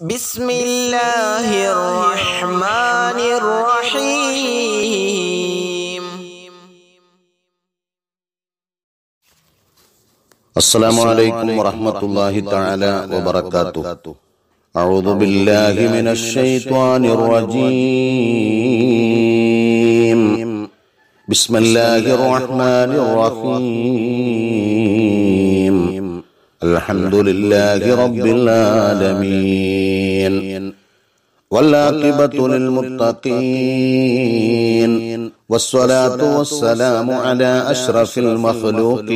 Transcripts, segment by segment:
بسم الله الرحمن الرحيم السلام عليكم ورحمة الله تعالى وبركاته أعوذ بالله من الشيطان الرجيم بسم الله الرحمن الرحيم الحمد لله رب العالمين والعاقبة للمتقين والصلاة والسلام على أشرف المخلوقين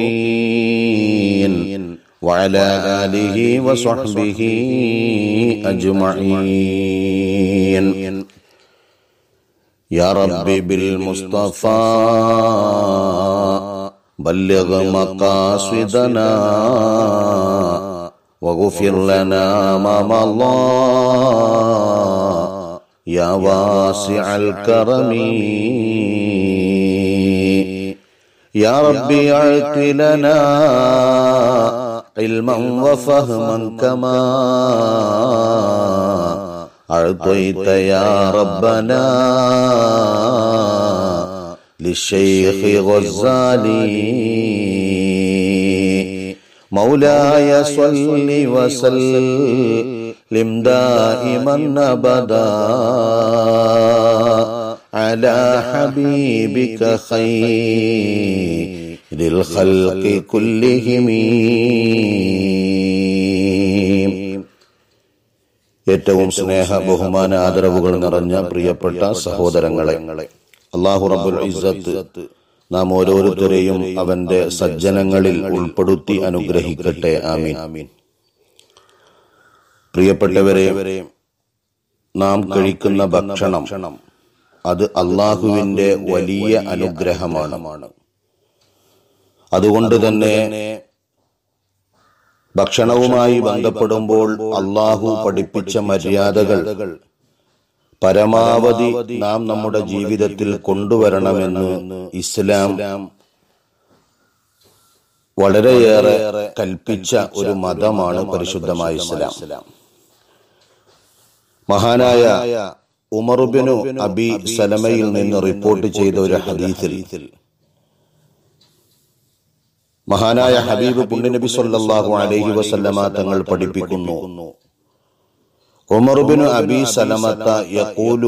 وعلى آله وصحبه أجمعين يا رب بالمصطفى بلغ مقاصدنا وغفر لنا ما مضى يا واسع الكرم يا رب اعط لنا علما وفهما كما اعطيت يا ربنا للشيخ غزالي مولاي صل وسلم دائما ابدا على حبيبك خير الخلق كلهم ഏറ്റവും സ്നേഹ ബഹുമാന ആദരവുകൾ നിറഞ്ഞ പ്രിയപ്പെട്ട സഹോദരങ്ങളെ അള്ളാഹു റബ്ബുൽ ഇസ്സത്ത് നാം ഓരോരുത്തരെയും അവന്റെ സജ്ജനങ്ങളിൽ ഉൾപ്പെടുത്തി അനുഗ്രഹിക്കട്ടെ ആമീൻ ആമീൻ പ്രിയപ്പെട്ടവരെ നാം കഴിക്കുന്ന ഭക്ഷണം അത് അള്ളാഹുവിന്റെ വലിയ അനുഗ്രഹമാണ് അതുകൊണ്ട് തന്നെ ഭക്ഷണവുമായി ബന്ധപ്പെടുമ്പോൾ അള്ളാഹു പഠിപ്പിച്ച മര്യാദകൾ പരമാവധി നാം നമ്മുടെ ജീവിതത്തിൽ കൊണ്ടുവരണമെന്ന് ഇസ്ലാം വളരെയേറെ കൽപ്പിച്ച ഒരു മതമാണ് പരിശുദ്ധമായ ഇസ്ലാം മഹാനായ ഉമറുബിനു അബി സലമയിൽ നിന്ന് റിപ്പോർട്ട് ചെയ്ത ഒരു ഹദീസിൽ മഹാനായ ഹബീബ് പുണ്യനബി സല്ലാഹു അലൈഹി വസല്ലമ തങ്ങൾ പഠിപ്പിക്കുന്നു عمر بن أبي سلمة يقول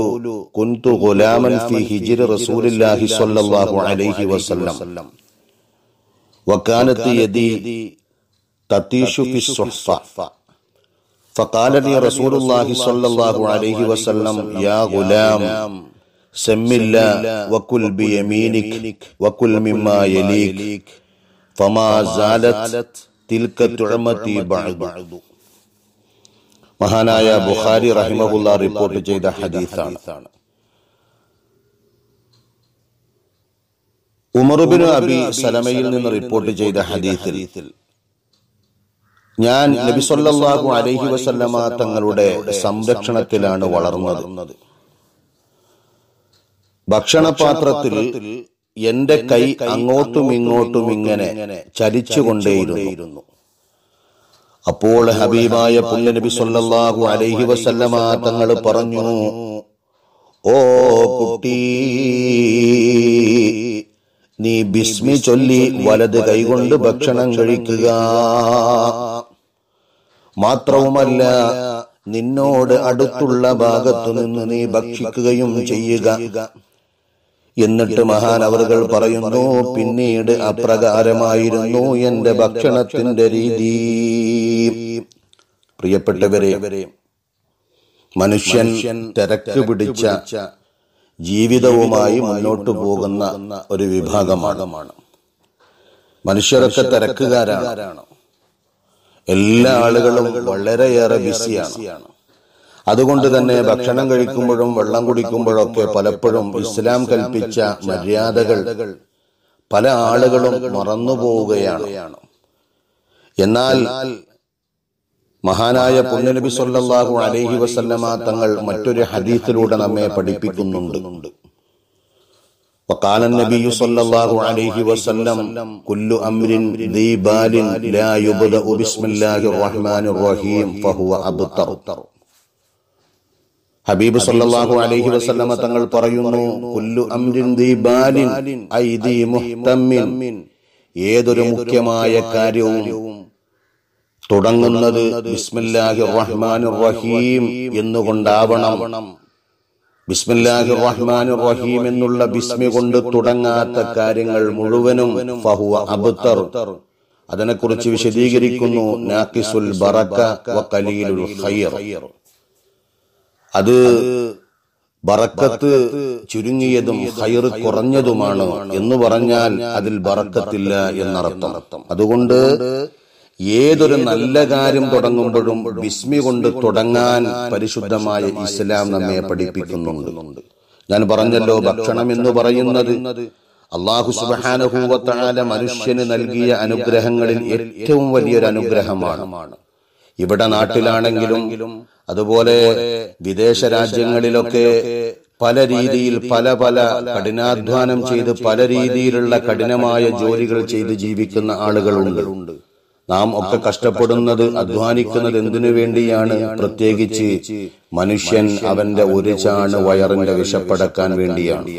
كنت غلاما في هجر رسول الله صلى الله عليه وسلم وكانت يدي تطيش في الصحفة فقال لي رسول الله صلى الله عليه وسلم يا غلام سم الله وكل بيمينك وكل مما يليك فما زالت تلك تعمتي بعض മഹാനായ ബുഖാരി റഹിമബുല്ല റിപ്പോർട്ട് ചെയ്ത ഹദീസാണ് ഉമറുബിൻ അബി സലമയിൽ നിന്ന് റിപ്പോർട്ട് ചെയ്ത ഹദീസിൽ ഞാൻ നബി സല്ലല്ലാഹു അലൈഹി വസല്ലമ തങ്ങളുടെ സംരക്ഷണത്തിലാണ് വളർന്നത് ഭക്ഷണപാത്രത്തിൽ എന്റെ കൈ അങ്ങോട്ടും ഇങ്ങോട്ടും ഇങ്ങനെ ചലിച്ചുകൊണ്ടേയിരുന്നു അപ്പോൾ ഹബീബായ പുല്ലനബി സല്ലല്ലാഹു അലൈഹി വസല്ലമ തങ്ങൾ പറഞ്ഞു ഓ കുട്ടി നീ ബിസ്മി ചൊല്ലി വലത് കൈകൊണ്ട് ഭക്ഷണം കഴിക്കുക മാത്രവുമല്ല നിന്നോട് അടുത്തുള്ള ഭാഗത്തു നിന്ന് നീ ഭക്ഷിക്കുകയും ചെയ്യുക എന്നിട്ട് മഹാൻ അവറുകൾ പറയുന്നു പിന്നീട് അപ്രകാരമായിരുന്നു എന്റെ ഭക്ഷണത്തിന്റെ രീതി പ്രിയപ്പെട്ടവരെ മനുഷ്യൻ തിരക്ക് പിടിച്ച ജീവിതവുമായി മുന്നോട്ടു പോകുന്ന ഒരു വിഭാഗമാണ് മനുഷ്യരൊക്കെ തിരക്കുകാരാണ് എല്ലാ ആളുകളും വളരെയേറെ ബിസിയാണ് അതുകൊണ്ട് തന്നെ ഭക്ഷണം കഴിക്കുമ്പോഴും വെള്ളം കുടിക്കുമ്പോഴൊക്കെ പലപ്പോഴും ഇസ്ലാം കൽപ്പിച്ച മര്യാദകൾ പല ആളുകളും മറന്നുപോവുകയാണ് എന്നാൽ മഹാനായ പുണ്യനബി സല്ലാഹു അലഹി വസല്ലമ തങ്ങൾ മറ്റൊരു ഹദീസിലൂടെ നമ്മെ പഠിപ്പിക്കുന്നുണ്ട് وقال النبي صلى الله عليه وسلم كل أمر ذي بال لا يبدأ بسم الله الرحمن الرحيم فهو ഹബീബ് സല്ലാഹു അലഹി വസ്ലമ തങ്ങൾ പറയുന്നു കുല്ലു അംരിൻ ഏതൊരു മുഖ്യമായ കാര്യവും തുടങ്ങുന്നത് ബിസ്മില്ലാഹി റഹ്മാൻ റഹീം എന്നുകൊണ്ടാവണം ബിസ്മില്ലാഹി റഹ്മാൻ റഹീം എന്നുള്ള ബിസ്മി കൊണ്ട് തുടങ്ങാത്ത കാര്യങ്ങൾ മുഴുവനും ഫഹുവ അബ്തർ അതിനെക്കുറിച്ച് വിശദീകരിക്കുന്നു നാക്കിസുൽ ബറക്ക വ ഖലീലുൽ ഖൈർ അത് ബറക്കത്ത് ചുരുങ്ങിയതും ഹൈർ കുറഞ്ഞതുമാണ് എന്ന് പറഞ്ഞാൽ അതിൽ ബറക്കത്തില്ല എന്നർത്ഥം അതുകൊണ്ട് ഏതൊരു നല്ല കാര്യം തുടങ്ങുമ്പോഴും വിസ്മി കൊണ്ട് തുടങ്ങാൻ പരിശുദ്ധമായ ഇസ്ലാം നമ്മെ പഠിപ്പിക്കുന്നുണ്ട് ഞാൻ പറഞ്ഞല്ലോ ഭക്ഷണം എന്ന് പറയുന്നത് അള്ളാഹു സുബാനുഭൂവത്താല മനുഷ്യന് നൽകിയ അനുഗ്രഹങ്ങളിൽ ഏറ്റവും വലിയൊരു അനുഗ്രഹമാണ് ഇവിടെ നാട്ടിലാണെങ്കിലും അതുപോലെ വിദേശ രാജ്യങ്ങളിലൊക്കെ പല രീതിയിൽ പല പല കഠിനാധ്വാനം ചെയ്ത് പല രീതിയിലുള്ള കഠിനമായ ജോലികൾ ചെയ്ത് ജീവിക്കുന്ന ആളുകളുണ്ട് നാം ഒക്കെ കഷ്ടപ്പെടുന്നത് അധ്വാനിക്കുന്നത് എന്തിനു വേണ്ടിയാണ് പ്രത്യേകിച്ച് മനുഷ്യൻ അവന്റെ ഒരു ചാണ് വയറിന്റെ വിഷപ്പടക്കാൻ വേണ്ടിയാണ്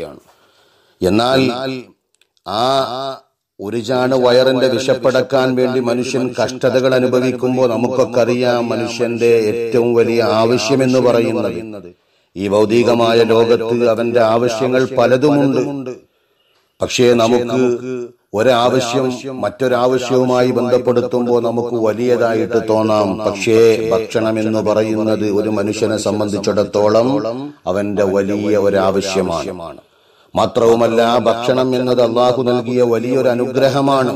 എന്നാൽ ആ ഒരു ചാണ് വയറിന്റെ വിശപ്പടക്കാൻ വേണ്ടി മനുഷ്യൻ കഷ്ടതകൾ അനുഭവിക്കുമ്പോൾ നമുക്കൊക്കെ അറിയാം മനുഷ്യന്റെ ഏറ്റവും വലിയ ആവശ്യം എന്ന് പറയുന്നത് ഈ ഭൗതികമായ ലോകത്ത് അവന്റെ ആവശ്യങ്ങൾ പലതുമുണ്ട് പക്ഷേ നമുക്ക് ഒരാവശ്യം മറ്റൊരാവശ്യവുമായി ബന്ധപ്പെടുത്തുമ്പോൾ നമുക്ക് വലിയതായിട്ട് തോന്നാം പക്ഷേ ഭക്ഷണം എന്ന് പറയുന്നത് ഒരു മനുഷ്യനെ സംബന്ധിച്ചിടത്തോളം അവന്റെ വലിയ ഒരാവശ്യമാണ് മാത്രവുമല്ല ഭക്ഷണം എന്നത് അള്ളാഹു നൽകിയ വലിയൊരു അനുഗ്രഹമാണ്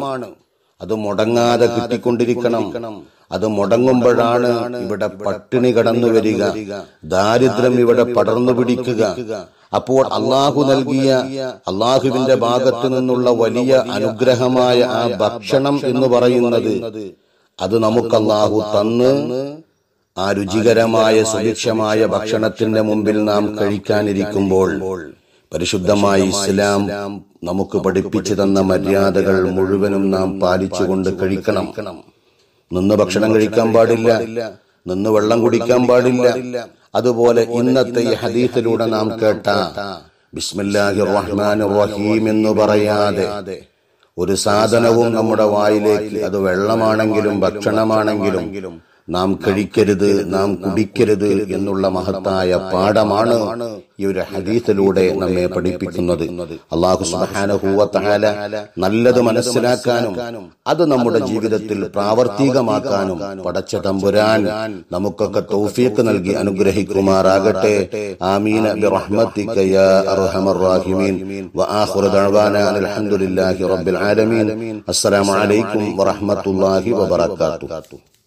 അത് മുടങ്ങാതെ കിട്ടിക്കൊണ്ടിരിക്കണം അത് മുടങ്ങുമ്പോഴാണ് ഇവിടെ പട്ടിണി കടന്നു വരിക ദാരിദ്ര്യം ഇവിടെ പടർന്നു പിടിക്കുക അപ്പോൾ അള്ളാഹു നൽകിയ അള്ളാഹുവിന്റെ ഭാഗത്തു നിന്നുള്ള വലിയ അനുഗ്രഹമായ ആ ഭക്ഷണം എന്ന് പറയുന്നത് അത് നമുക്ക് അള്ളാഹു തന്ന് ആ രുചികരമായ സുഭിക്ഷമായ ഭക്ഷണത്തിന്റെ മുമ്പിൽ നാം കഴിക്കാനിരിക്കുമ്പോൾ പരിശുദ്ധമായ ഇസ്ലാം നമുക്ക് പഠിപ്പിച്ചു തന്ന മര്യാദകൾ മുഴുവനും നാം പാലിച്ചുകൊണ്ട് കഴിക്കണം നിന്ന് ഭക്ഷണം കഴിക്കാൻ പാടില്ല നിന്ന് വെള്ളം കുടിക്കാൻ പാടില്ല അതുപോലെ ഇന്നത്തെ ഈ ഹദീസിലൂടെ നാം കേട്ട ബിസ്മില്ലാഹി റഹ്മാൻ റഹീം എന്ന് പറയാതെ ഒരു സാധനവും നമ്മുടെ വായിലേക്ക് അത് വെള്ളമാണെങ്കിലും ഭക്ഷണമാണെങ്കിലും നാം കഴിക്കരുത് നാം കുടിക്കരുത് എന്നുള്ള മഹത്തായ പാഠമാണ് ഈ ഒരു ഹദീസിലൂടെ നമ്മെ പഠിപ്പിക്കുന്നത് അള്ളാഹു സുബാനഹൂവത്താല നല്ലത് മനസ്സിലാക്കാനും അത് നമ്മുടെ ജീവിതത്തിൽ പ്രാവർത്തികമാക്കാനും പടച്ച തമ്പുരാൻ നമുക്കൊക്കെ തൗഫീഖ് നൽകി അനുഗ്രഹിക്കുമാറാകട്ടെ ആമീന برحمتك يا أرحم